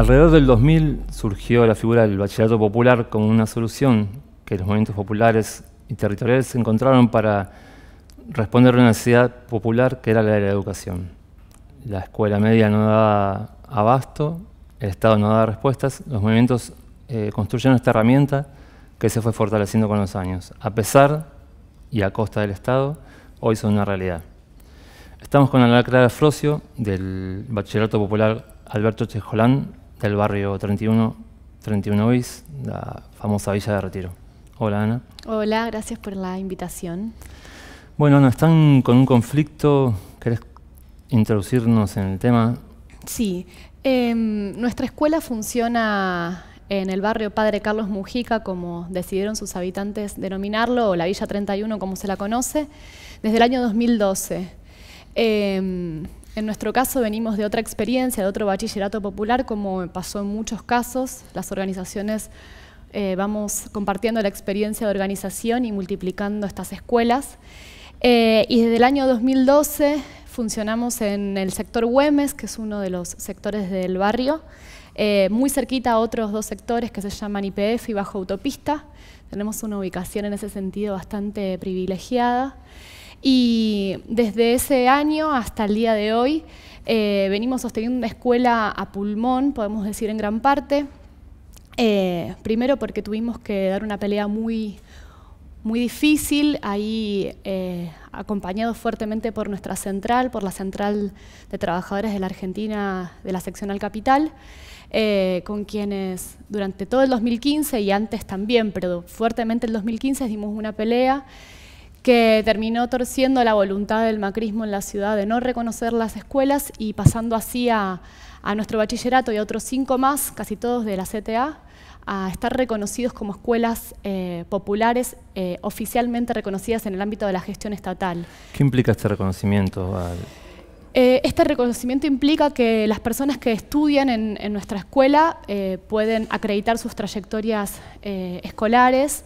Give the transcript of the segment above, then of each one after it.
Alrededor del 2000 surgió la figura del bachillerato popular como una solución que los movimientos populares y territoriales encontraron para responder a una necesidad popular que era la de la educación. La escuela media no daba abasto, el Estado no daba respuestas, los movimientos eh, construyeron esta herramienta que se fue fortaleciendo con los años. A pesar y a costa del Estado, hoy son una realidad. Estamos con la Clara Frocio, del Bachillerato Popular Alberto Chejolán, del barrio 31, 31 bis, la famosa Villa de Retiro. Hola Ana. Hola, gracias por la invitación. Bueno, no están con un conflicto, ¿querés introducirnos en el tema? Sí, em, nuestra escuela funciona en el barrio Padre Carlos Mujica, como decidieron sus habitantes denominarlo, o la Villa 31 como se la conoce, desde el año 2012. En nuestro caso venimos de otra experiencia, de otro bachillerato popular, como pasó en muchos casos, las organizaciones eh, vamos compartiendo la experiencia de organización y multiplicando estas escuelas. Eh, y desde el año 2012 funcionamos en el sector Güemes, que es uno de los sectores del barrio, eh, muy cerquita a otros dos sectores que se llaman IPF y Bajo Autopista. Tenemos una ubicación en ese sentido bastante privilegiada. Y desde ese año hasta el día de hoy eh, venimos sosteniendo una escuela a pulmón, podemos decir en gran parte. Eh, primero porque tuvimos que dar una pelea muy, muy difícil, ahí eh, acompañados fuertemente por nuestra central, por la central de trabajadores de la Argentina de la seccional capital, con quienes durante todo el 2015 y antes también, pero fuertemente el 2015 dimos una pelea que terminó torciendo la voluntad del macrismo en la ciudad de no reconocer las escuelas y pasando así a, nuestro bachillerato y a otros cinco más, casi todos de la CTA, a estar reconocidos como escuelas eh, populares eh, oficialmente reconocidas en el ámbito de la gestión estatal. ¿Qué implica este reconocimiento? Eh, este reconocimiento implica que las personas que estudian en, en nuestra escuela pueden acreditar sus trayectorias escolares,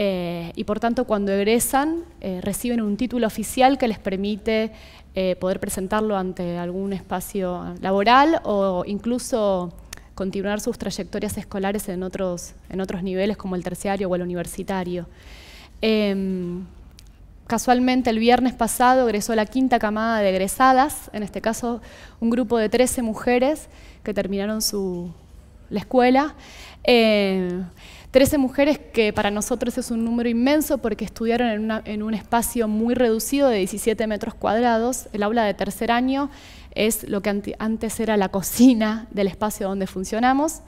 eh, y por tanto cuando egresan eh, reciben un título oficial que les permite eh, poder presentarlo ante algún espacio laboral o incluso continuar sus trayectorias escolares en otros, en otros niveles como el terciario o el universitario. Em, casualmente el viernes pasado egresó la quinta camada de egresadas, en este caso un grupo de 13 mujeres que terminaron su, la escuela. 13 eh, mujeres que para nosotros es un número inmenso porque estudiaron en, un espacio muy reducido de 17 metros cuadrados. El aula de tercer año es lo que antes era la cocina del espacio donde funcionamos,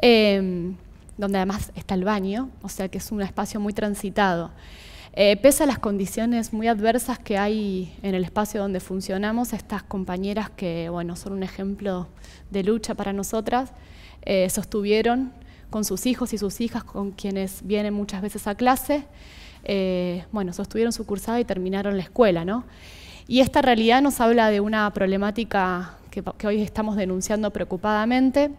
em, donde además está el baño, o sea que es un espacio muy transitado. Eh, pese a las condiciones muy adversas que hay en el espacio donde funcionamos, estas compañeras que bueno, son un ejemplo de lucha para nosotras, eh, sostuvieron con sus hijos y sus hijas, con quienes vienen muchas veces a clase, eh, bueno, sostuvieron su cursada y terminaron la escuela, ¿no? Y esta realidad nos habla de una problemática que, hoy estamos denunciando preocupadamente,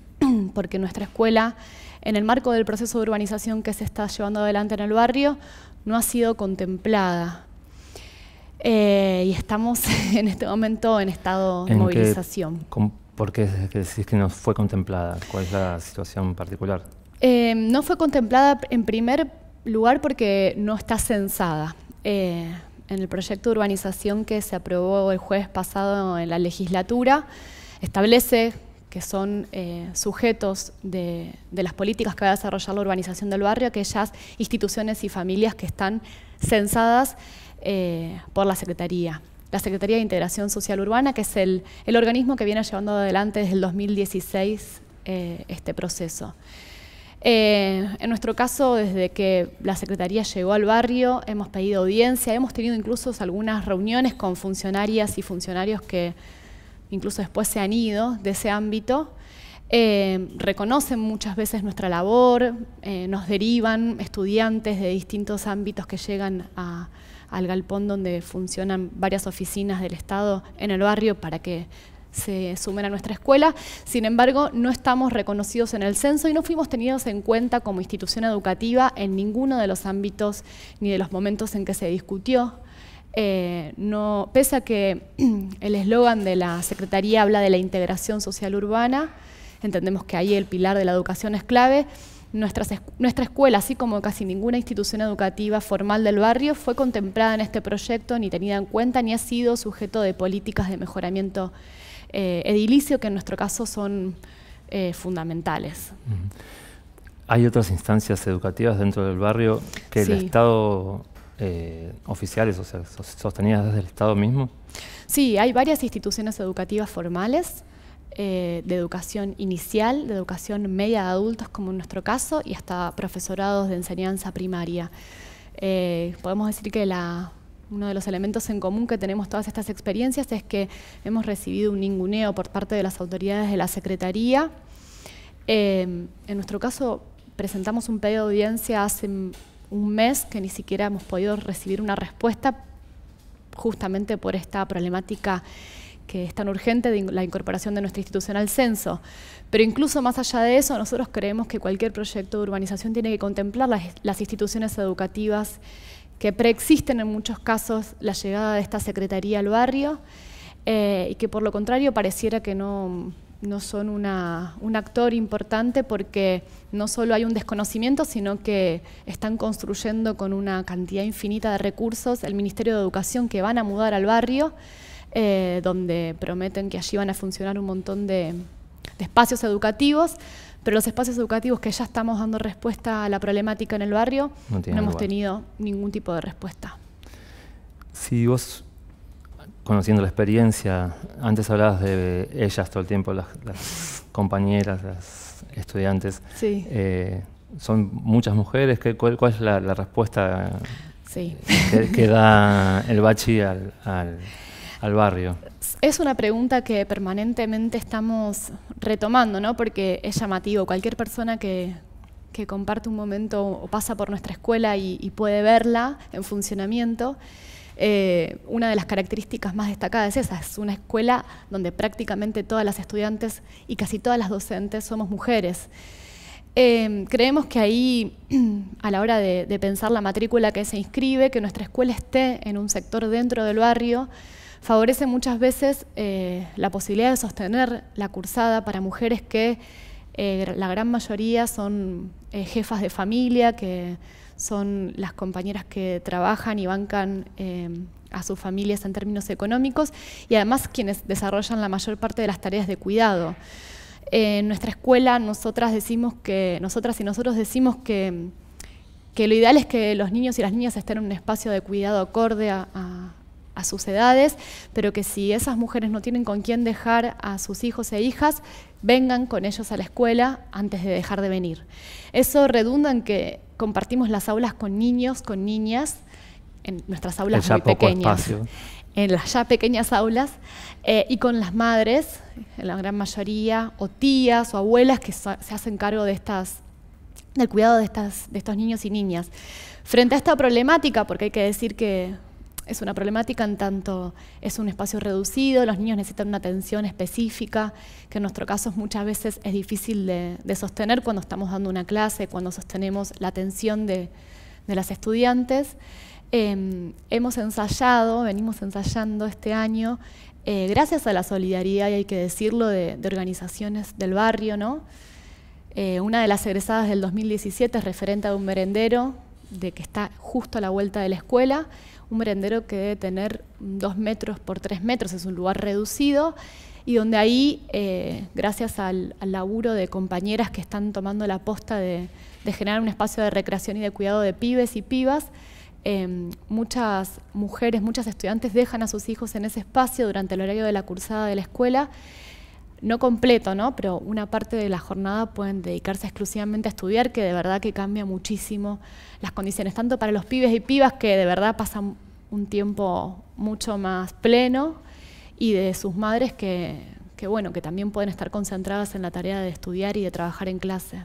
porque nuestra escuela, en el marco del proceso de urbanización que se está llevando adelante en el barrio, no ha sido contemplada. Eh, y estamos en este momento en estado de movilización. ¿Por qué decís que no fue contemplada? ¿Cuál es la situación particular? Eh, no fue contemplada en primer lugar porque no está censada. Eh, en el proyecto de urbanización que se aprobó el jueves pasado en la legislatura, establece que son eh, sujetos de, las políticas que va a desarrollar la urbanización del barrio, aquellas instituciones y familias que están censadas por la Secretaría la Secretaría de Integración Social Urbana, que es el, organismo que viene llevando adelante desde el 2016 eh, este proceso. Eh, en nuestro caso, desde que la Secretaría llegó al barrio, hemos pedido audiencia, hemos tenido incluso algunas reuniones con funcionarias y funcionarios que incluso después se han ido de ese ámbito. Eh, reconocen muchas veces nuestra labor, nos derivan estudiantes de distintos ámbitos que llegan a, al galpón donde funcionan varias oficinas del Estado en el barrio para que se sumen a nuestra escuela. Sin embargo, no estamos reconocidos en el censo y no fuimos tenidos en cuenta como institución educativa en ninguno de los ámbitos ni de los momentos en que se discutió. Eh, no, pese a que el eslogan de la Secretaría habla de la integración social urbana, entendemos que ahí el pilar de la educación es clave, nuestra escuela, así como casi ninguna institución educativa formal del barrio, fue contemplada en este proyecto, ni tenida en cuenta, ni ha sido sujeto de políticas de mejoramiento eh, edilicio, que en nuestro caso son eh, fundamentales. ¿Hay otras instancias educativas dentro del barrio que el Estado eh, oficiales, o sea, sostenidas desde el Estado mismo? Sí, hay varias instituciones educativas formales. Eh, de educación inicial, de educación media de adultos, como en nuestro caso, y hasta profesorados de enseñanza primaria. Eh, podemos decir que uno de los elementos en común que tenemos todas estas experiencias es que hemos recibido un ninguneo por parte de las autoridades de la Secretaría. Eh, en nuestro caso, presentamos un pedido de audiencia hace un mes que ni siquiera hemos podido recibir una respuesta justamente por esta problemática que es tan urgente la incorporación de nuestra institución al censo. Pero incluso más allá de eso, nosotros creemos que cualquier proyecto de urbanización tiene que contemplar las, instituciones educativas que preexisten en muchos casos la llegada de esta secretaría al barrio eh, y que por lo contrario pareciera que no, no son una, un actor importante porque no solo hay un desconocimiento, sino que están construyendo con una cantidad infinita de recursos el Ministerio de Educación que van a mudar al barrio. Eh, donde prometen que allí van a funcionar un montón de, espacios educativos, pero los espacios educativos que ya estamos dando respuesta a la problemática en el barrio, no, hemos tenido ningún tipo de respuesta. Si vos, conociendo la experiencia, antes hablabas de ellas todo el tiempo, las, compañeras, las estudiantes, eh, son muchas mujeres, cuál, es la, respuesta que, da el bachi al al barrio? Es una pregunta que permanentemente estamos retomando, ¿no? Porque es llamativo. Cualquier persona que, comparte un momento o pasa por nuestra escuela y, puede verla en funcionamiento, eh, una de las características más destacadas es esa, es una escuela donde prácticamente todas las estudiantes y casi todas las docentes somos mujeres. Eh, creemos que ahí, a la hora de, de pensar la matrícula que se inscribe, que nuestra escuela esté en un sector dentro del barrio, favorece muchas veces eh, la posibilidad de sostener la cursada para mujeres que eh, la gran mayoría son eh, jefas de familia, que son las compañeras que trabajan y bancan a sus familias en términos económicos y además quienes desarrollan la mayor parte de las tareas de cuidado. en nuestra escuela nosotras decimos que, nosotras y nosotros decimos que, lo ideal es que los niños y las niñas estén en un espacio de cuidado acorde a a sus edades, pero que si esas mujeres no tienen con quién dejar a sus hijos e hijas, vengan con ellos a la escuela antes de dejar de venir. Eso redunda en que compartimos las aulas con niños, con niñas, en nuestras aulas muy pequeñas. En las ya pequeñas aulas, eh, y con las madres, en la gran mayoría, o tías o abuelas que se hacen cargo de estas, del cuidado de, estas, de estos niños y niñas. Frente a esta problemática, porque hay que decir que es una problemática en tanto es un espacio reducido, los niños necesitan una atención específica, que en nuestro caso muchas veces es difícil de, sostener cuando estamos dando una clase, cuando sostenemos la atención de, las estudiantes. Em, hemos ensayado, venimos ensayando este año, eh, gracias a la solidaridad, y hay que decirlo, de, organizaciones del barrio, ¿no? Eh, una de las egresadas del 2017 es referente a un merendero de que está justo a la vuelta de la escuela, un merendero que debe tener dos metros por tres metros, es un lugar reducido, y donde ahí, eh, gracias al, laburo de compañeras que están tomando la posta de, generar un espacio de recreación y de cuidado de pibes y pibas, em, muchas mujeres, muchas estudiantes dejan a sus hijos en ese espacio durante el horario de la cursada de la escuela no completo, ¿no? pero una parte de la jornada pueden dedicarse exclusivamente a estudiar, que de verdad que cambia muchísimo las condiciones, tanto para los pibes y pibas que de verdad pasan un tiempo mucho más pleno, y de sus madres que, bueno, que también pueden estar concentradas en la tarea de estudiar y de trabajar en clase.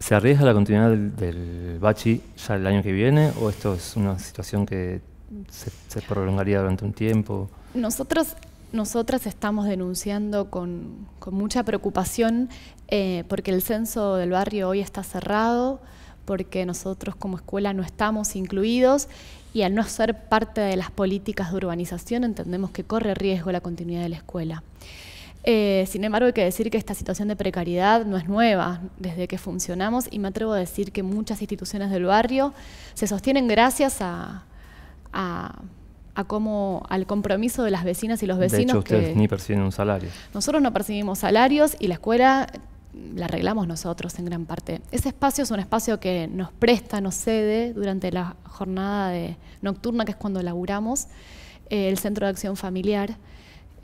¿Se arriesga la continuidad del, bachi ya el año que viene o esto es una situación que se, se prolongaría durante un tiempo? Nosotros nosotras estamos denunciando con, mucha preocupación eh, porque el censo del barrio hoy está cerrado, porque nosotros como escuela no estamos incluidos y al no ser parte de las políticas de urbanización entendemos que corre riesgo la continuidad de la escuela. Eh, sin embargo, hay que decir que esta situación de precariedad no es nueva desde que funcionamos y me atrevo a decir que muchas instituciones del barrio se sostienen gracias a a cómo, al compromiso de las vecinas y los vecinos. De hecho, ustedes ni perciben un salario. Nosotros no percibimos salarios y la escuela la arreglamos nosotros en gran parte. Ese espacio es un espacio que nos presta, nos cede durante la jornada nocturna, que es cuando laburamos, eh, el Centro de Acción Familiar,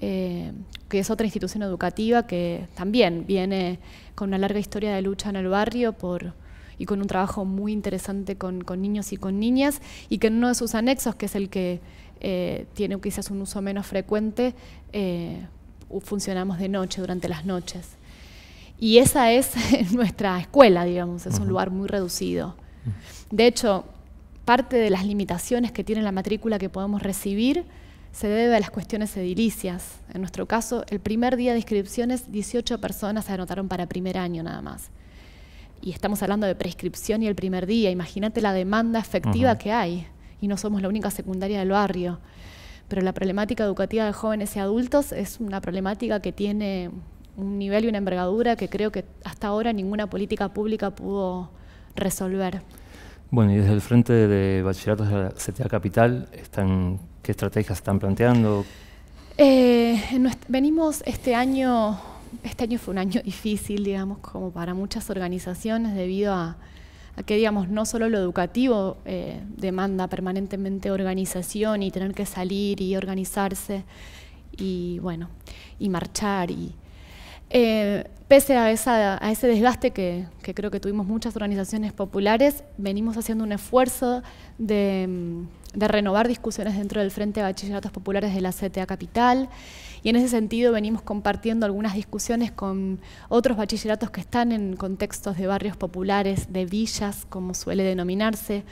eh, que es otra institución educativa que también viene con una larga historia de lucha en el barrio por, y con un trabajo muy interesante con, con niños y con niñas, y que en uno de sus anexos, que es el que eh, tiene quizás un uso menos frecuente, eh, funcionamos de noche, durante las noches. Y esa es nuestra escuela, digamos, es un lugar muy reducido. De hecho, parte de las limitaciones que tiene la matrícula que podemos recibir se debe a las cuestiones edilicias. En nuestro caso, el primer día de inscripciones, 18 personas se anotaron para primer año nada más. Y estamos hablando de prescripción y el primer día. Imagínate la demanda efectiva que hay y no somos la única secundaria del barrio. Pero la problemática educativa de jóvenes y adultos es una problemática que tiene un nivel y una envergadura que creo que hasta ahora ninguna política pública pudo resolver. Bueno, y desde el Frente de Bachilleratos de la CTA Capital, ¿qué estrategias están planteando? Eh, venimos este año, este año fue un año difícil, digamos, como para muchas organizaciones debido a que digamos, no solo lo educativo eh, demanda permanentemente organización y tener que salir y organizarse y bueno, y marchar y eh, pese a, a, ese desgaste que, creo que tuvimos muchas organizaciones populares, venimos haciendo un esfuerzo de, mm, de renovar discusiones dentro del Frente de Bachilleratos Populares de la CTA Capital. Y en ese sentido venimos compartiendo algunas discusiones con otros bachilleratos que están en contextos de barrios populares, de villas, como suele denominarse,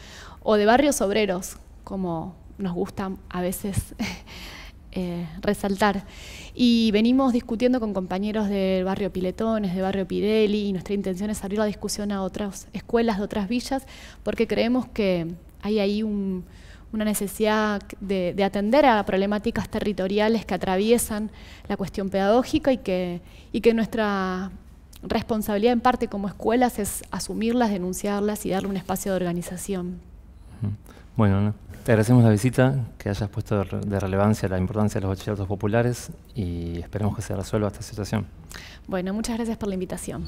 o de barrios obreros, como nos gusta a veces eh, resaltar. Y venimos discutiendo con compañeros del barrio Piletones, de barrio Pirelli, y nuestra intención es abrir la discusión a otras escuelas de otras villas, porque creemos que hay ahí un una necesidad de, atender a problemáticas territoriales que atraviesan la cuestión pedagógica y que, y que nuestra responsabilidad en parte como escuelas es asumirlas, denunciarlas y darle un espacio de organización. Bueno, te agradecemos la visita, que hayas puesto de relevancia la importancia de los bachilleratos populares y esperemos que se resuelva esta situación. Bueno, muchas gracias por la invitación.